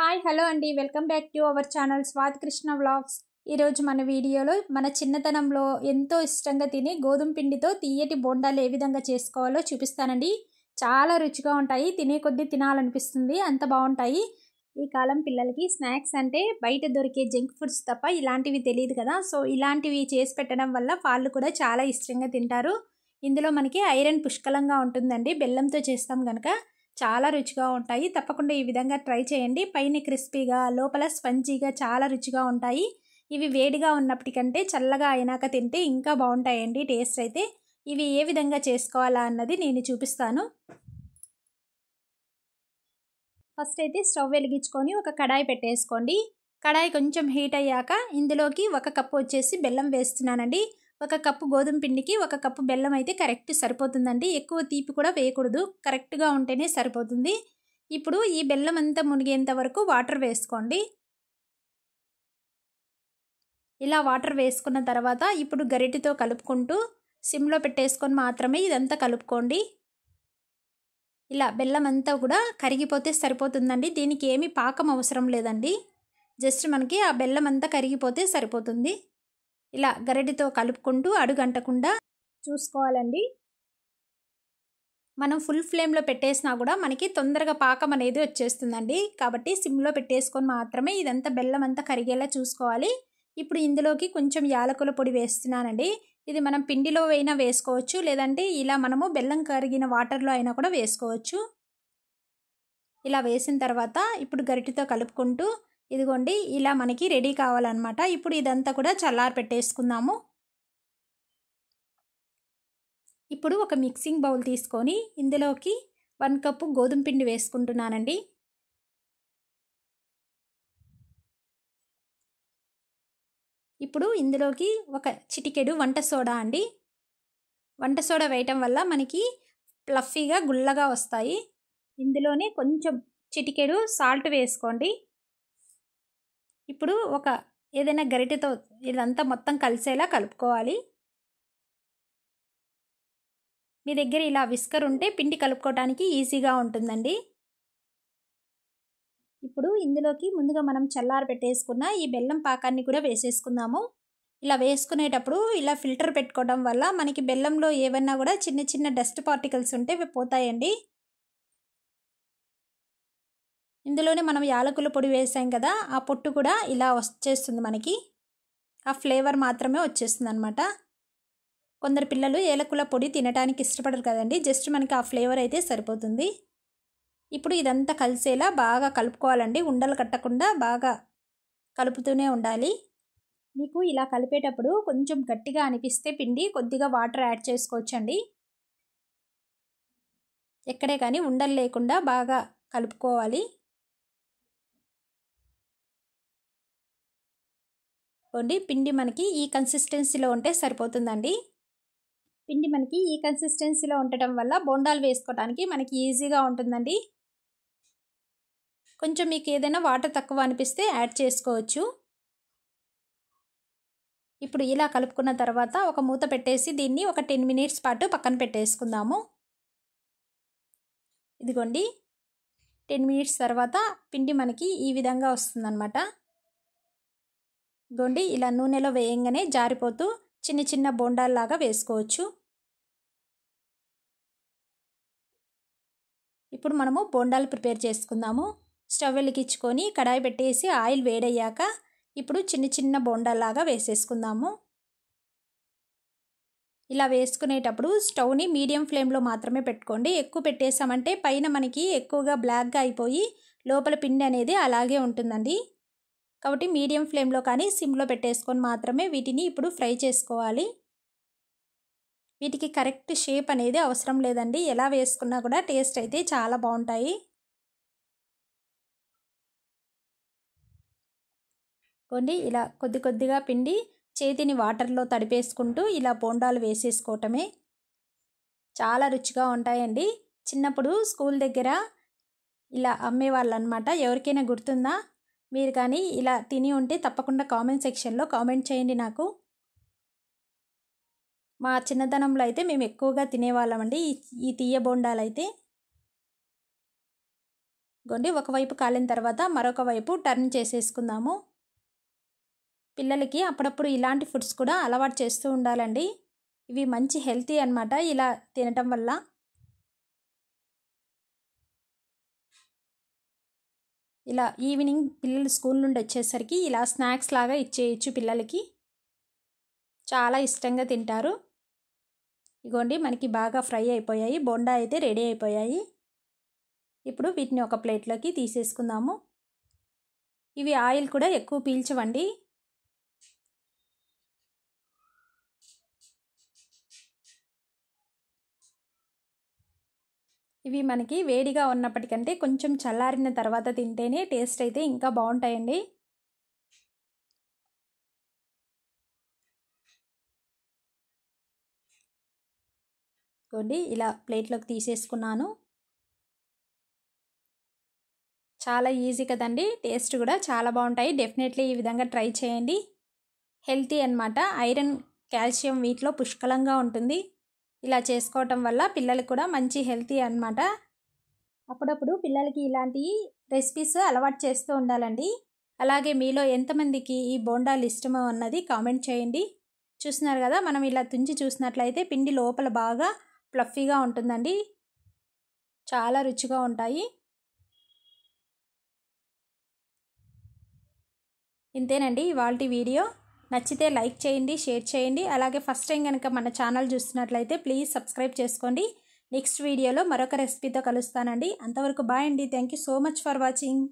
hi hello అండి welcome back to our channel Swathi Krishna vlogs ఈరోజు మన వీడియోలో మన చిన్నతనంలో ఎంతో ఇష్టంగా తిని గోధుమ పిండితో తీయటి బోండాలు ఏ విధంగా చేసుకోవాలో చూపిస్తానండి చాలా రుచిగా ఉంటాయి తినే కొద్దీ తినాలనిపిస్తుంది అంత బాగుంటాయి ఈ కాలం పిల్లలకి స్నాక్స్ అంటే బయట దొరికే జంక్ ఫుడ్స్ తప్ప ఇలాంటివి తెలియదు కదా సో ఇలాంటివి చేసి పెట్టడం వల్ల వాళ్ళు కూడా చాలా ఇష్టంగా తింటారు ఇందులో మనకి ఐరన్ పుష్కలంగా ఉంటుందండి బెల్లంతో చేస్తాం కనుక చాలా రుచిగా ఉంటాయి తప్పకుండా ఈ విధంగా ట్రై చేయండి పైన క్రిస్పీగా లోపల స్పంజీగా చాలా రుచిగా ఉంటాయి ఇవి వేడిగా ఉన్నప్పటికంటే చల్లగా అయినాక తింటే ఇంకా బాగుంటాయండి టేస్ట్ అయితే ఇవి ఏ విధంగా చేసుకోవాలా అన్నది నేను చూపిస్తాను ఫస్ట్ అయితే స్టవ్ వెలిగించుకొని ఒక కడాయి పెట్టేసుకోండి కడాయి కొంచెం హీట్ అయ్యాక ఇందులోకి ఒక కప్పు వచ్చేసి బెల్లం వేస్తున్నానండి ఒక కప్పు గోధుమ పిండికి ఒక కప్పు బెల్లం అయితే కరెక్ట్ సరిపోతుందండి ఎక్కువ తీపి కూడా వేయకూడదు కరెక్ట్గా ఉంటేనే సరిపోతుంది ఇప్పుడు ఈ బెల్లం అంతా మునిగేంత వరకు వాటర్ వేసుకోండి ఇలా వాటర్ వేసుకున్న తర్వాత ఇప్పుడు గరిటితో కలుపుకుంటూ సిమ్లో పెట్టేసుకొని మాత్రమే ఇదంతా కలుపుకోండి ఇలా బెల్లం అంతా కూడా కరిగిపోతే సరిపోతుందండి దీనికి ఏమీ పాకం అవసరం లేదండి జస్ట్ మనకి ఆ బెల్లం అంతా కరిగిపోతే సరిపోతుంది ఇలా గరిటితో కలుపుకుంటూ అడుగంటకుండా చూసుకోవాలండి మనం ఫుల్ ఫ్లేమ్లో పెట్టేసినా కూడా మనకి తొందరగా పాకం అనేది వచ్చేస్తుందండి కాబట్టి సిమ్లో పెట్టేసుకొని మాత్రమే ఇదంతా బెల్లం అంతా కరిగేలా చూసుకోవాలి ఇప్పుడు ఇందులోకి కొంచెం యాలకుల పొడి వేస్తున్నానండి ఇది మనం పిండిలో అయినా వేసుకోవచ్చు లేదంటే ఇలా మనము బెల్లం కరిగిన వాటర్లో అయినా కూడా వేసుకోవచ్చు ఇలా వేసిన తర్వాత ఇప్పుడు గరిటితో కలుపుకుంటూ ఇదిగోండి ఇలా మనకి రెడీ కావాలన్నమాట ఇప్పుడు ఇదంతా కూడా చల్లారి పెట్టేసుకుందాము ఇప్పుడు ఒక మిక్సింగ్ బౌల్ తీసుకొని ఇందులోకి వన్ కప్పు గోధుమ పిండి వేసుకుంటున్నానండి ఇప్పుడు ఇందులోకి ఒక చిటికెడు వంట సోడా అండి వంట సోడా వేయటం వల్ల మనకి ప్లఫీగా గుల్లగా వస్తాయి ఇందులోనే కొంచెం చిటికెడు సాల్ట్ వేసుకోండి ఇప్పుడు ఒక ఏదైనా గరిటెతో ఇదంతా మొత్తం కలిసేలా కలుపుకోవాలి మీ దగ్గర ఇలా విస్కర్ ఉంటే పిండి కలుపుకోవడానికి ఈజీగా ఉంటుందండి ఇప్పుడు ఇందులోకి ముందుగా మనం చల్లార పెట్టేసుకున్న ఈ బెల్లం పాకాన్ని కూడా వేసేసుకుందాము ఇలా వేసుకునేటప్పుడు ఇలా ఫిల్టర్ పెట్టుకోవడం వల్ల మనకి బెల్లంలో ఏవైనా కూడా చిన్న చిన్న డస్ట్ పార్టికల్స్ ఉంటే పోతాయండి ఇందులోనే మనం యాలకుల పొడి వేసాం కదా ఆ పొట్టు కూడా ఇలా వచ్చేస్తుంది మనకి ఆ ఫ్లేవర్ మాత్రమే వచ్చేస్తుంది అనమాట కొందరు పిల్లలు ఏలకుల పొడి తినడానికి ఇష్టపడరు కదండి జస్ట్ మనకి ఆ ఫ్లేవర్ అయితే సరిపోతుంది ఇప్పుడు ఇదంతా కలిసేలా బాగా కలుపుకోవాలండి ఉండలు కట్టకుండా బాగా కలుపుతూనే ఉండాలి మీకు ఇలా కలిపేటప్పుడు కొంచెం గట్టిగా అనిపిస్తే పిండి కొద్దిగా వాటర్ యాడ్ చేసుకోవచ్చండి ఎక్కడే కానీ ఉండలు లేకుండా బాగా కలుపుకోవాలి పెట్టుకోండి పిండి మనకి ఈ కన్సిస్టెన్సీలో ఉంటే సరిపోతుందండి పిండి మనకి ఈ కన్సిస్టెన్సీలో ఉండటం వల్ల బోండాలు వేసుకోవడానికి మనకి ఈజీగా ఉంటుందండి కొంచెం మీకు ఏదైనా వాటర్ తక్కువ అనిపిస్తే యాడ్ చేసుకోవచ్చు ఇప్పుడు ఇలా కలుపుకున్న తర్వాత ఒక మూత పెట్టేసి దీన్ని ఒక టెన్ మినిట్స్ పాటు పక్కన పెట్టేసుకుందాము ఇదిగోండి టెన్ మినిట్స్ తర్వాత పిండి మనకి ఈ విధంగా వస్తుందన్నమాట గొండి ఇలా నూనెలో వేయంగానే జారిపోతూ చిన్న చిన్న బొండాల్లాగా వేసుకోవచ్చు ఇప్పుడు మనము బొండాలు ప్రిపేర్ చేసుకుందాము స్టవ్ వెలికిచ్చుకొని కడాయి పెట్టేసి ఆయిల్ వేడయ్యాక ఇప్పుడు చిన్న చిన్న బొండాల్లాగా వేసేసుకుందాము ఇలా వేసుకునేటప్పుడు స్టవ్ని మీడియం ఫ్లేమ్లో మాత్రమే పెట్టుకోండి ఎక్కువ పెట్టేసామంటే పైన మనకి ఎక్కువగా బ్లాక్గా అయిపోయి లోపల పిండి అనేది అలాగే ఉంటుందండి కాబట్టి మీడియం ఫ్లేమ్లో కానీ సిమ్లో పెట్టేసుకొని మాత్రమే వీటిని ఇప్పుడు ఫ్రై చేసుకోవాలి వీటికి కరెక్ట్ షేప్ అనేది అవసరం లేదండి ఎలా వేసుకున్నా కూడా టేస్ట్ అయితే చాలా బాగుంటాయి కొన్ని ఇలా కొద్ది కొద్దిగా పిండి చేతిని వాటర్లో తడిపేసుకుంటూ ఇలా బోండాలు వేసేసుకోవటమే చాలా రుచిగా ఉంటాయండి చిన్నప్పుడు స్కూల్ దగ్గర ఇలా అమ్మేవాళ్ళు అనమాట ఎవరికైనా గుర్తుందా మీరు కానీ ఇలా తిని ఉంటే తప్పకుండా కామెంట్ సెక్షన్లో కామెంట్ చేయండి నాకు మా చిన్నతనంలో అయితే మేము ఎక్కువగా తినేవాళ్ళమండి ఈ తీయ బోండాలు అయితే గొండి ఒకవైపు కాలిన తర్వాత మరొక వైపు టర్న్ చేసేసుకుందాము పిల్లలకి అప్పుడప్పుడు ఇలాంటి ఫుడ్స్ కూడా అలవాటు చేస్తూ ఉండాలండి ఇవి మంచి హెల్తీ అనమాట ఇలా తినటం వల్ల ఇలా ఈవినింగ్ పిల్లలు స్కూల్ నుండి వచ్చేసరికి ఇలా స్నాక్స్ లాగా ఇచ్చేయచ్చు పిల్లలకి చాలా ఇష్టంగా తింటారు ఇగోండి మనకి బాగా ఫ్రై అయిపోయాయి బొండా అయితే రెడీ అయిపోయాయి ఇప్పుడు వీటిని ఒక ప్లేట్లోకి తీసేసుకుందాము ఇవి ఆయిల్ కూడా ఎక్కువ పీల్చవండి ఇవి మనకి వేడిగా ఉన్నప్పటికంటే కొంచెం చల్లారిన తర్వాత తింటేనే టేస్ట్ అయితే ఇంకా బాగుంటాయండి చూడండి ఇలా ప్లేట్లోకి తీసేసుకున్నాను చాలా ఈజీ కదండి టేస్ట్ కూడా చాలా బాగుంటాయి డెఫినెట్లీ ఈ విధంగా ట్రై చేయండి హెల్తీ అనమాట ఐరన్ కాల్షియం వీటిలో పుష్కలంగా ఉంటుంది ఇలా చేసుకోవటం వల్ల పిల్లలకి కూడా మంచి హెల్తీ అనమాట అప్పుడప్పుడు పిల్లలకి ఇలాంటి రెసిపీస్ అలవాటు చేస్తూ ఉండాలండి అలాగే మీలో ఎంతమందికి ఈ బోండాలు ఇష్టమో అన్నది కామెంట్ చేయండి చూస్తున్నారు కదా మనం ఇలా తుంచి చూసినట్లయితే పిండి లోపల బాగా ప్లఫీగా ఉంటుందండి చాలా రుచిగా ఉంటాయి ఇంతేనండి ఇవాళ వీడియో నచ్చితే లైక్ చేయండి షేర్ చేయండి అలాగే ఫస్ట్ టైం కనుక మన ఛానల్ చూస్తున్నట్లయితే ప్లీజ్ సబ్స్క్రైబ్ చేసుకోండి నెక్స్ట్ వీడియోలో మరొక రెసిపీతో కలుస్తానండి అంతవరకు బాయ్ అండి thank you so much for watching